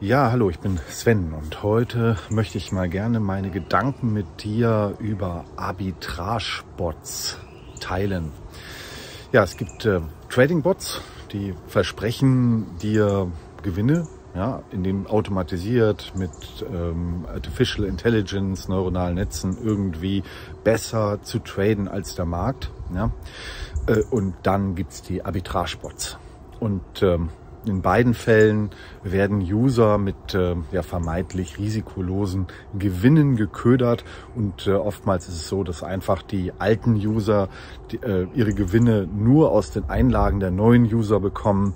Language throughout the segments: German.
Ja, hallo, ich bin Sven und heute möchte ich mal gerne meine Gedanken mit dir über Arbitrage-Bots teilen. Ja, es gibt äh, Trading-Bots, die versprechen dir Gewinne, ja, indem automatisiert mit ähm, Artificial Intelligence, neuronalen Netzen irgendwie besser zu traden als der Markt. Ja? Äh, und dann gibt's die Arbitrage-Bots. Und ähm, in beiden Fällen werden User mit äh, ja, vermeintlich risikolosen Gewinnen geködert und äh, oftmals ist es so, dass einfach die alten User die, äh, ihre Gewinne nur aus den Einlagen der neuen User bekommen.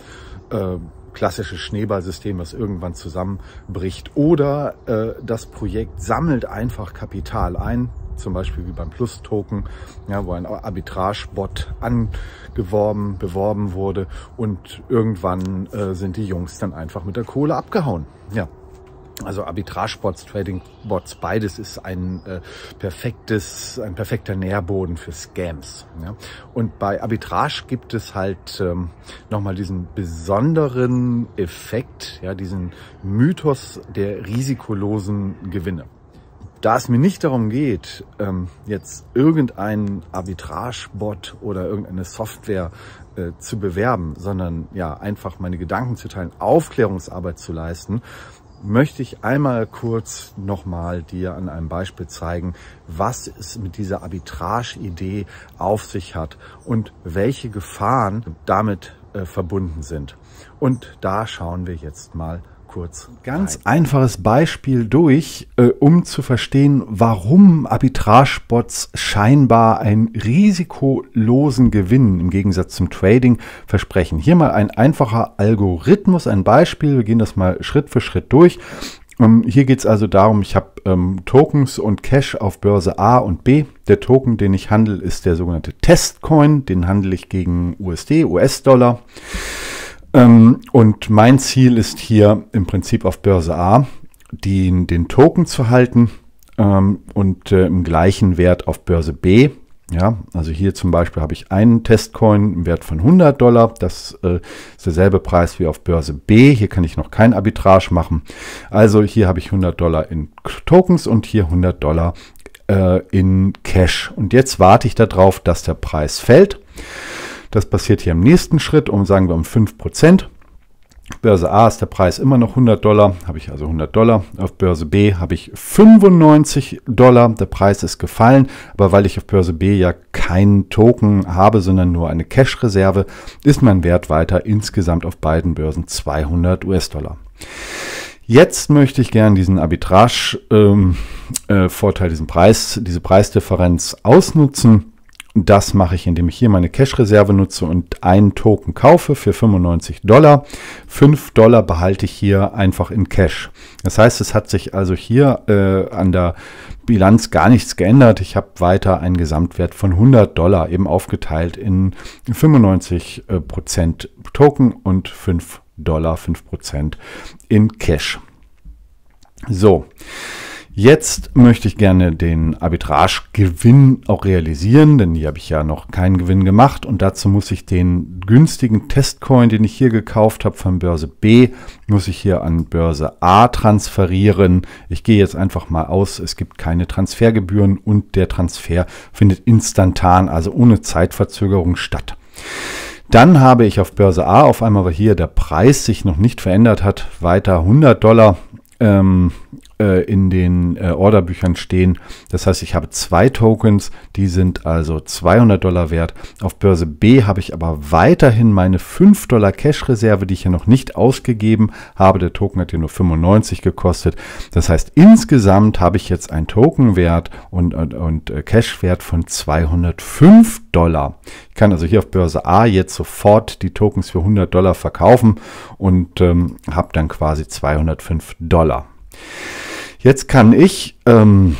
Äh, klassische Schneeballsystem, was irgendwann zusammenbricht. Oder äh, das Projekt sammelt einfach Kapital ein, zum Beispiel wie beim Plus-Token, ja, wo ein Arbitrage-Bot angeworben, beworben wurde und irgendwann äh, sind die Jungs dann einfach mit der Kohle abgehauen. Ja, also Arbitrage-Bots, Trading-Bots, beides ist ein äh, perfektes, ein perfekter Nährboden für Scams. Ja? Und bei Arbitrage gibt es halt ähm, nochmal diesen besonderen Effekt, ja, diesen Mythos der risikolosen Gewinne. Da es mir nicht darum geht, ähm, jetzt irgendeinen Arbitrage-Bot oder irgendeine Software äh, zu bewerben, sondern ja einfach meine Gedanken zu teilen, Aufklärungsarbeit zu leisten, möchte ich einmal kurz nochmal dir an einem Beispiel zeigen, was es mit dieser Arbitrage-Idee auf sich hat und welche Gefahren damit äh, verbunden sind. Und da schauen wir jetzt mal kurz. Ganz rein. einfaches Beispiel durch, äh, um zu verstehen, warum Arbitragebots scheinbar einen risikolosen Gewinn im Gegensatz zum Trading versprechen. Hier mal ein einfacher Algorithmus, ein Beispiel. Wir gehen das mal Schritt für Schritt durch. Um, ähm, hier geht es also darum, ich habe ähm, Tokens und Cash auf Börse A und B. Der Token, den ich handle, ist der sogenannte Testcoin. Den handle ich gegen USD, US-Dollar. Ähm, und mein Ziel ist hier im Prinzip auf Börse A den, den Token zu halten ähm, und äh, im gleichen Wert auf Börse B. Ja, also hier zum Beispiel habe ich einen Testcoin im Wert von 100 Dollar. Das äh, ist derselbe Preis wie auf Börse B. Hier kann ich noch kein Arbitrage machen. Also hier habe ich 100 Dollar in Tokens und hier 100 Dollar äh, in Cash. Und jetzt warte ich darauf, dass der Preis fällt. Das passiert hier im nächsten Schritt um, sagen wir, um 5%. Börse A ist der Preis immer noch 100 Dollar, habe ich also 100 Dollar. Auf Börse B habe ich 95 Dollar, der Preis ist gefallen, aber weil ich auf Börse B ja keinen Token habe, sondern nur eine Cash-Reserve, ist mein Wert weiter insgesamt auf beiden Börsen 200 US-Dollar. Jetzt möchte ich gerne diesen Arbitrage-Vorteil, ähm, äh, diesen Preis, diese Preisdifferenz ausnutzen das mache ich, indem ich hier meine Cash-Reserve nutze und einen Token kaufe für 95 Dollar. 5 Dollar behalte ich hier einfach in Cash. Das heißt, es hat sich also hier äh, an der Bilanz gar nichts geändert. Ich habe weiter einen Gesamtwert von 100 Dollar eben aufgeteilt in 95 äh, Token und 5 Dollar, 5 in Cash. So. Jetzt möchte ich gerne den Arbitragegewinn auch realisieren, denn hier habe ich ja noch keinen Gewinn gemacht und dazu muss ich den günstigen Testcoin, den ich hier gekauft habe von Börse B, muss ich hier an Börse A transferieren. Ich gehe jetzt einfach mal aus, es gibt keine Transfergebühren und der Transfer findet instantan, also ohne Zeitverzögerung statt. Dann habe ich auf Börse A auf einmal, weil hier der Preis sich noch nicht verändert hat, weiter 100 Dollar ähm, äh, in den äh, Orderbüchern stehen. Das heißt, ich habe zwei Tokens, die sind also 200 Dollar wert. Auf Börse B habe ich aber weiterhin meine 5 Dollar Cash-Reserve, die ich ja noch nicht ausgegeben habe. Der Token hat ja nur 95 gekostet. Das heißt, insgesamt habe ich jetzt einen Tokenwert und, und, und äh, Cash-Wert von 205 Dollar. Ich kann also hier auf Börse A jetzt sofort die Tokens für 100 Dollar verkaufen und ähm, habe dann quasi 205 Dollar. Jetzt kann ich, ähm,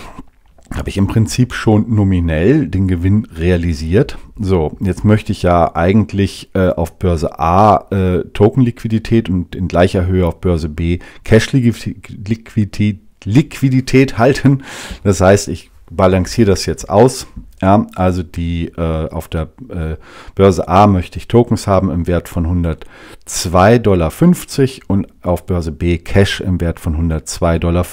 habe ich im Prinzip schon nominell den Gewinn realisiert. So, jetzt möchte ich ja eigentlich äh, auf Börse A äh, Token-Liquidität und in gleicher Höhe auf Börse B Cash-Liquidität Liquidität halten. Das heißt, ich balanciere das jetzt aus ja, also die äh, auf der äh, Börse A möchte ich Tokens haben im Wert von 102,50 Dollar und auf Börse B Cash im Wert von 102,50 Dollar.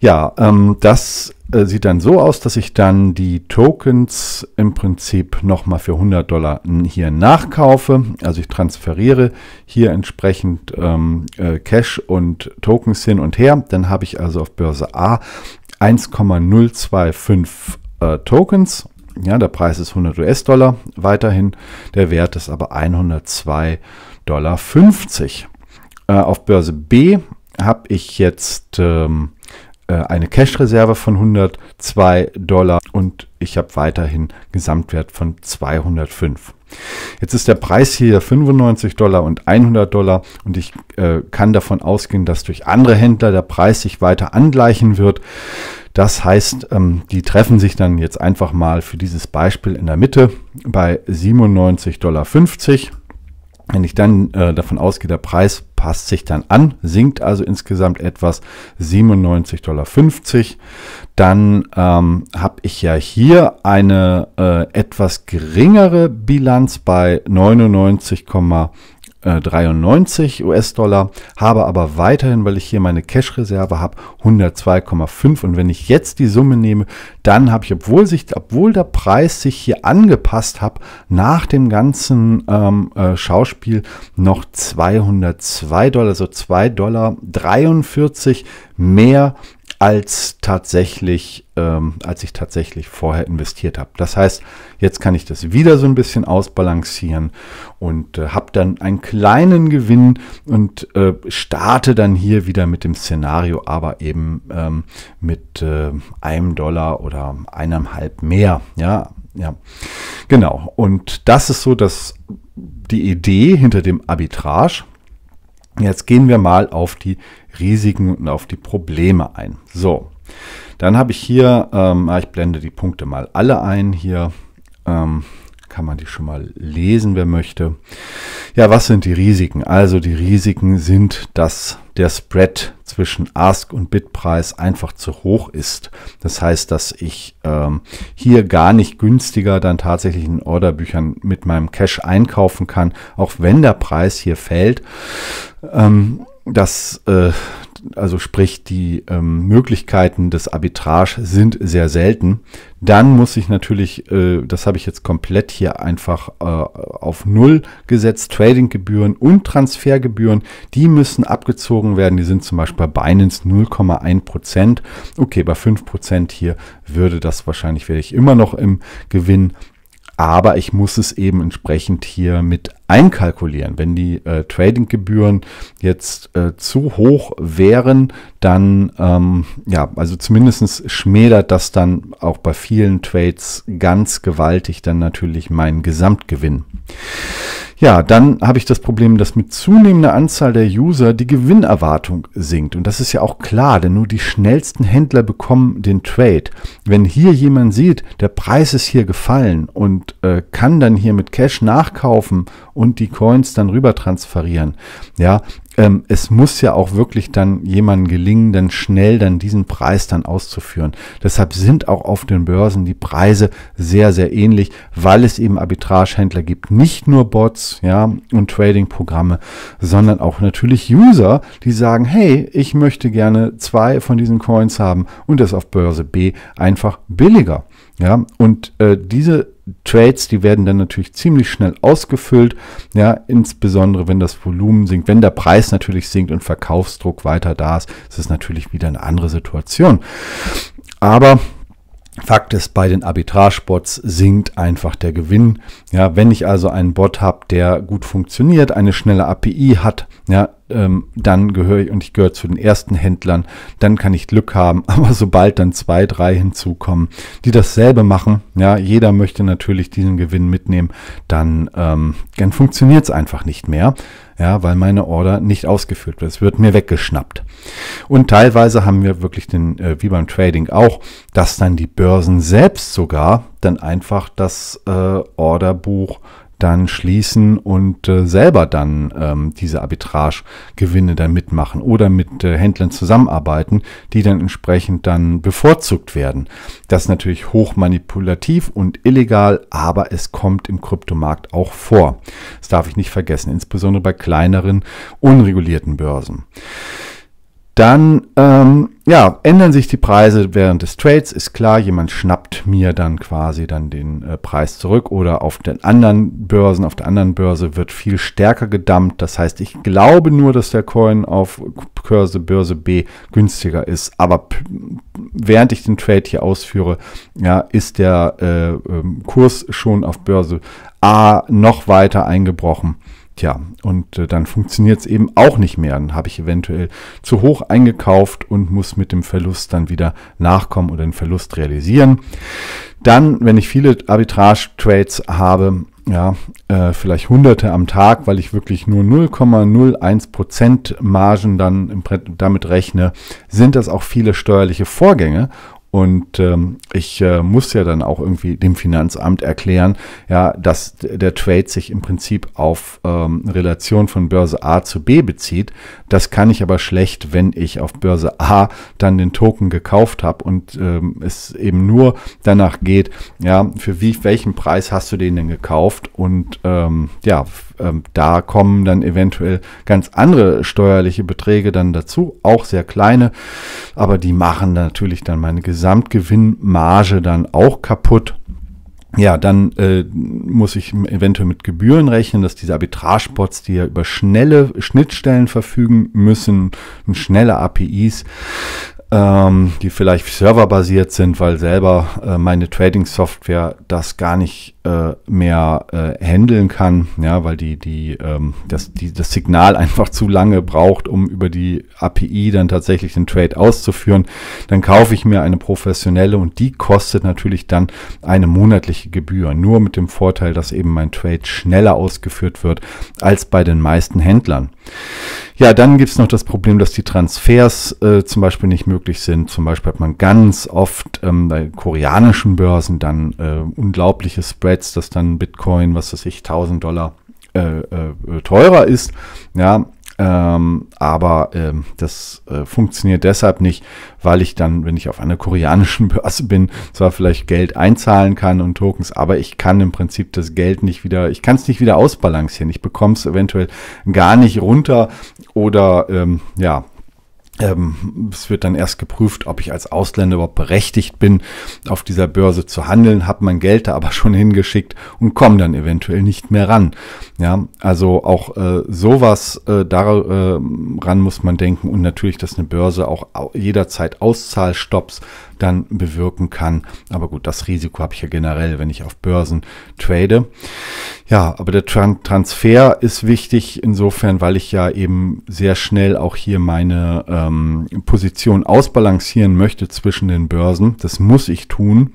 Ja, ähm, das äh, sieht dann so aus, dass ich dann die Tokens im Prinzip nochmal für 100 Dollar hier nachkaufe. Also ich transferiere hier entsprechend ähm, äh, Cash und Tokens hin und her. Dann habe ich also auf Börse A 1,025 äh, Tokens. Ja, der Preis ist 100 US-Dollar weiterhin. Der Wert ist aber 102,50 Dollar. Äh, auf Börse B habe ich jetzt ähm, äh, eine Cash-Reserve von 102 Dollar und ich habe weiterhin Gesamtwert von 205. Jetzt ist der Preis hier 95 Dollar und 100 Dollar und ich äh, kann davon ausgehen, dass durch andere Händler der Preis sich weiter angleichen wird. Das heißt, ähm, die treffen sich dann jetzt einfach mal für dieses Beispiel in der Mitte bei 97,50 Dollar. Wenn ich dann äh, davon ausgehe, der Preis passt sich dann an, sinkt also insgesamt etwas 97,50 Dollar, dann ähm, habe ich ja hier eine äh, etwas geringere Bilanz bei 99,50 93 äh, US-Dollar, habe aber weiterhin, weil ich hier meine Cash-Reserve habe, 102,5 und wenn ich jetzt die Summe nehme, dann habe ich, obwohl, sich, obwohl der Preis sich hier angepasst hat, nach dem ganzen ähm, äh, Schauspiel noch 202 Dollar, also 2 Dollar 43 mehr als tatsächlich, ähm, als ich tatsächlich vorher investiert habe. Das heißt, jetzt kann ich das wieder so ein bisschen ausbalancieren und äh, habe dann einen kleinen Gewinn und äh, starte dann hier wieder mit dem Szenario, aber eben ähm, mit äh, einem Dollar oder eineinhalb mehr. Ja, ja, genau. Und das ist so, dass die Idee hinter dem Arbitrage, Jetzt gehen wir mal auf die Risiken und auf die Probleme ein. So, dann habe ich hier, ähm, ah, ich blende die Punkte mal alle ein hier. Ähm, kann man die schon mal lesen, wer möchte. Ja, was sind die Risiken? Also die Risiken sind, dass der Spread zwischen Ask und Bitpreis einfach zu hoch ist. Das heißt, dass ich ähm, hier gar nicht günstiger dann tatsächlich in Orderbüchern mit meinem Cash einkaufen kann, auch wenn der Preis hier fällt. Ähm, das, äh, also sprich, die ähm, Möglichkeiten des Arbitrage sind sehr selten. Dann muss ich natürlich, äh, das habe ich jetzt komplett hier einfach äh, auf Null gesetzt, Tradinggebühren und Transfergebühren, die müssen abgezogen werden. Die sind zum Beispiel bei Binance 0,1%. Okay, bei 5% hier würde das wahrscheinlich, werde ich immer noch im Gewinn aber ich muss es eben entsprechend hier mit einkalkulieren. Wenn die äh, trading jetzt äh, zu hoch wären, dann, ähm, ja, also zumindest schmälert das dann auch bei vielen Trades ganz gewaltig dann natürlich meinen Gesamtgewinn. Ja, dann habe ich das Problem, dass mit zunehmender Anzahl der User die Gewinnerwartung sinkt. Und das ist ja auch klar, denn nur die schnellsten Händler bekommen den Trade. Wenn hier jemand sieht, der Preis ist hier gefallen und äh, kann dann hier mit Cash nachkaufen und die Coins dann rüber transferieren, ja, ähm, es muss ja auch wirklich dann jemandem gelingen, dann schnell dann diesen Preis dann auszuführen. Deshalb sind auch auf den Börsen die Preise sehr, sehr ähnlich, weil es eben Arbitragehändler gibt. Nicht nur Bots ja, und Trading-Programme, sondern auch natürlich User, die sagen, hey, ich möchte gerne zwei von diesen Coins haben und das auf Börse B einfach billiger. Ja, und äh, diese Trades, die werden dann natürlich ziemlich schnell ausgefüllt, ja, insbesondere wenn das Volumen sinkt, wenn der Preis natürlich sinkt und Verkaufsdruck weiter da ist, ist es natürlich wieder eine andere Situation. Aber Fakt ist, bei den Arbitrage-Bots sinkt einfach der Gewinn. Ja, wenn ich also einen Bot habe, der gut funktioniert, eine schnelle API hat, ja, ähm, dann gehöre ich und ich gehöre zu den ersten Händlern, dann kann ich Glück haben. Aber sobald dann zwei, drei hinzukommen, die dasselbe machen, ja, jeder möchte natürlich diesen Gewinn mitnehmen, dann, ähm, dann funktioniert es einfach nicht mehr ja, weil meine Order nicht ausgeführt wird. Es wird mir weggeschnappt. Und teilweise haben wir wirklich den, äh, wie beim Trading auch, dass dann die Börsen selbst sogar dann einfach das äh, Orderbuch dann schließen und äh, selber dann ähm, diese Arbitrage-Gewinne dann mitmachen oder mit äh, Händlern zusammenarbeiten, die dann entsprechend dann bevorzugt werden. Das ist natürlich hoch manipulativ und illegal, aber es kommt im Kryptomarkt auch vor. Das darf ich nicht vergessen, insbesondere bei kleineren, unregulierten Börsen dann ähm, ja, ändern sich die Preise während des Trades. Ist klar, jemand schnappt mir dann quasi dann den äh, Preis zurück oder auf den anderen Börsen, auf der anderen Börse wird viel stärker gedumpt. Das heißt, ich glaube nur, dass der Coin auf Börse, Börse B günstiger ist. Aber während ich den Trade hier ausführe, ja, ist der äh, äh, Kurs schon auf Börse A noch weiter eingebrochen Tja, und äh, dann funktioniert es eben auch nicht mehr. Dann habe ich eventuell zu hoch eingekauft und muss mit dem Verlust dann wieder nachkommen oder den Verlust realisieren. Dann, wenn ich viele Arbitrage-Trades habe, ja, äh, vielleicht Hunderte am Tag, weil ich wirklich nur 0,01% Margen dann damit rechne, sind das auch viele steuerliche Vorgänge und ähm, ich äh, muss ja dann auch irgendwie dem Finanzamt erklären, ja, dass der Trade sich im Prinzip auf ähm, Relation von Börse A zu B bezieht. Das kann ich aber schlecht, wenn ich auf Börse A dann den Token gekauft habe und ähm, es eben nur danach geht, ja, für wie, welchen Preis hast du den denn gekauft? Und ähm, ja, ähm, da kommen dann eventuell ganz andere steuerliche Beträge dann dazu, auch sehr kleine, aber die machen natürlich dann meine Gesellschaft Gesamtgewinnmarge dann auch kaputt. Ja, dann äh, muss ich eventuell mit Gebühren rechnen, dass diese Arbitragebots, die ja über schnelle Schnittstellen verfügen müssen, schnelle APIs, ähm, die vielleicht serverbasiert sind, weil selber äh, meine Trading-Software das gar nicht äh, mehr äh, handeln kann, ja, weil die, die, ähm, das, die, das Signal einfach zu lange braucht, um über die API dann tatsächlich den Trade auszuführen. Dann kaufe ich mir eine professionelle und die kostet natürlich dann eine monatliche Gebühr. Nur mit dem Vorteil, dass eben mein Trade schneller ausgeführt wird als bei den meisten Händlern. Ja, dann gibt es noch das Problem, dass die Transfers äh, zum Beispiel nicht möglich möglich sind. Zum Beispiel hat man ganz oft ähm, bei koreanischen Börsen dann äh, unglaubliche Spreads, dass dann Bitcoin, was weiß ich, 1000 Dollar äh, äh, teurer ist. Ja, ähm, aber ähm, das äh, funktioniert deshalb nicht, weil ich dann, wenn ich auf einer koreanischen Börse bin, zwar vielleicht Geld einzahlen kann und Tokens, aber ich kann im Prinzip das Geld nicht wieder, ich kann es nicht wieder ausbalancieren. Ich bekomme es eventuell gar nicht runter oder ähm, ja, ähm, es wird dann erst geprüft, ob ich als Ausländer überhaupt berechtigt bin, auf dieser Börse zu handeln, habe mein Geld da aber schon hingeschickt und komme dann eventuell nicht mehr ran. Ja, also auch äh, sowas äh, daran äh, muss man denken und natürlich, dass eine Börse auch jederzeit Auszahlstopps dann bewirken kann. Aber gut, das Risiko habe ich ja generell, wenn ich auf Börsen trade. Ja, aber der Tran Transfer ist wichtig insofern, weil ich ja eben sehr schnell auch hier meine ähm, Position ausbalancieren möchte zwischen den Börsen. Das muss ich tun,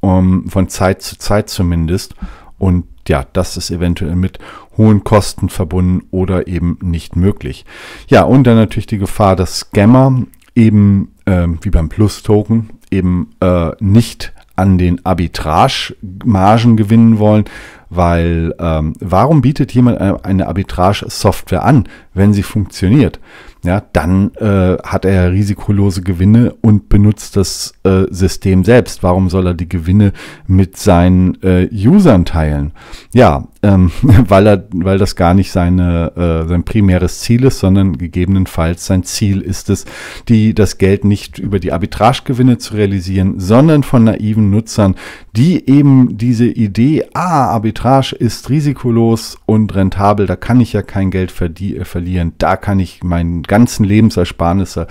um, von Zeit zu Zeit zumindest. Und ja, das ist eventuell mit hohen Kosten verbunden oder eben nicht möglich. Ja, und dann natürlich die Gefahr, dass Scammer eben äh, wie beim Plus-Token eben äh, nicht an den Arbitrage-Margen gewinnen wollen, weil ähm, warum bietet jemand eine, Arbitrage-Software an, wenn sie funktioniert? ja, dann äh, hat er risikolose Gewinne und benutzt das äh, System selbst. Warum soll er die Gewinne mit seinen äh, Usern teilen? Ja, ähm, weil er, weil das gar nicht seine, äh, sein primäres Ziel ist, sondern gegebenenfalls sein Ziel ist es, die, das Geld nicht über die Arbitragegewinne zu realisieren, sondern von naiven Nutzern, die eben diese Idee, ah, Arbitrage ist risikolos und rentabel, da kann ich ja kein Geld verlieren, da kann ich meinen ganzen Lebensersparnisse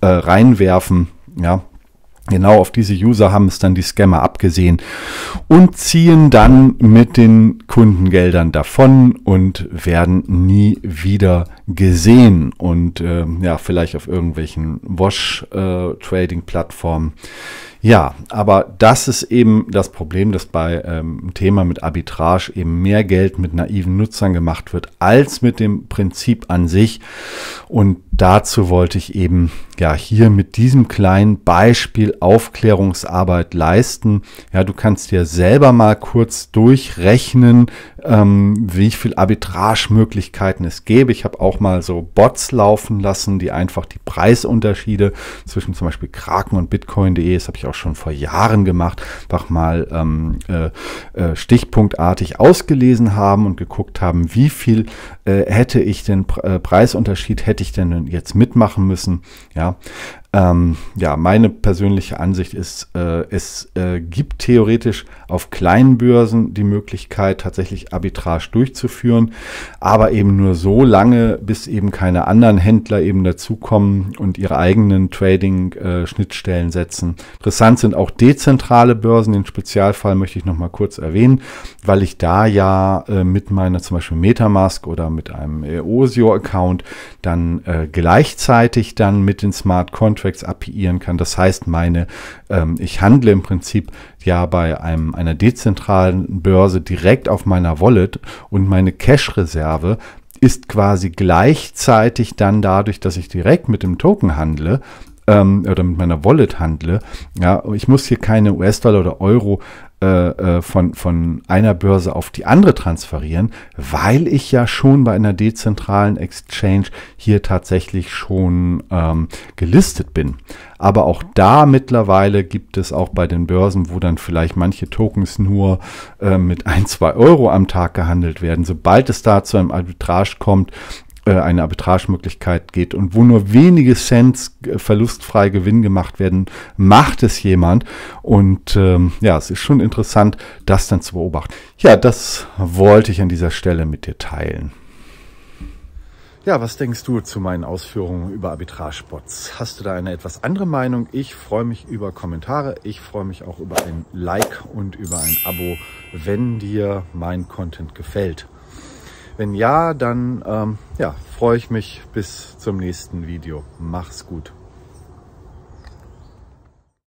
äh, reinwerfen. Ja, Genau auf diese User haben es dann die Scammer abgesehen und ziehen dann mit den Kundengeldern davon und werden nie wieder gesehen und äh, ja, vielleicht auf irgendwelchen Wash-Trading-Plattformen. Äh, ja, aber das ist eben das Problem, dass bei ähm, Thema mit Arbitrage eben mehr Geld mit naiven Nutzern gemacht wird als mit dem Prinzip an sich. Und dazu wollte ich eben ja hier mit diesem kleinen Beispiel Aufklärungsarbeit leisten. Ja, du kannst dir selber mal kurz durchrechnen, ähm, wie viel Arbitrage-Möglichkeiten es gäbe. Ich habe auch mal so Bots laufen lassen, die einfach die Preisunterschiede zwischen zum Beispiel Kraken und Bitcoin.de, das habe ich auch schon vor Jahren gemacht, einfach mal ähm, äh, äh, stichpunktartig ausgelesen haben und geguckt haben, wie viel äh, hätte ich den äh, Preisunterschied, hätte ich denn jetzt mitmachen müssen. Ja, ähm, ja meine persönliche Ansicht ist, äh, es äh, gibt theoretisch auf kleinen Börsen die Möglichkeit, tatsächlich Arbitrage durchzuführen, aber eben nur so lange, bis eben keine anderen Händler eben dazukommen und ihre eigenen Trading-Schnittstellen äh, setzen. Interessant sind auch dezentrale Börsen. Den Spezialfall möchte ich nochmal kurz erwähnen, weil ich da ja äh, mit meiner zum Beispiel Metamask oder mit einem Eosio-Account dann äh, gleichzeitig dann mit den Smart Contracts appeieren kann. Das heißt, meine, ähm, ich handle im Prinzip ja bei einem, einer dezentralen Börse direkt auf meiner Wallet und meine Cash-Reserve ist quasi gleichzeitig dann dadurch, dass ich direkt mit dem Token handle, ähm, oder mit meiner Wallet handle, ja, ich muss hier keine US-Dollar oder Euro äh, äh, von, von einer Börse auf die andere transferieren, weil ich ja schon bei einer dezentralen Exchange hier tatsächlich schon ähm, gelistet bin. Aber auch da mittlerweile gibt es auch bei den Börsen, wo dann vielleicht manche Tokens nur äh, mit ein, zwei Euro am Tag gehandelt werden. Sobald es da zu einem Arbitrage kommt, äh, eine Arbitragemöglichkeit geht und wo nur wenige Cent äh, verlustfrei Gewinn gemacht werden, macht es jemand. Und ähm, ja, es ist schon interessant, das dann zu beobachten. Ja, das wollte ich an dieser Stelle mit dir teilen. Ja, was denkst du zu meinen Ausführungen über Arbitrage-Bots? Hast du da eine etwas andere Meinung? Ich freue mich über Kommentare. Ich freue mich auch über ein Like und über ein Abo, wenn dir mein Content gefällt. Wenn ja, dann ähm, ja, freue ich mich bis zum nächsten Video. Mach's gut.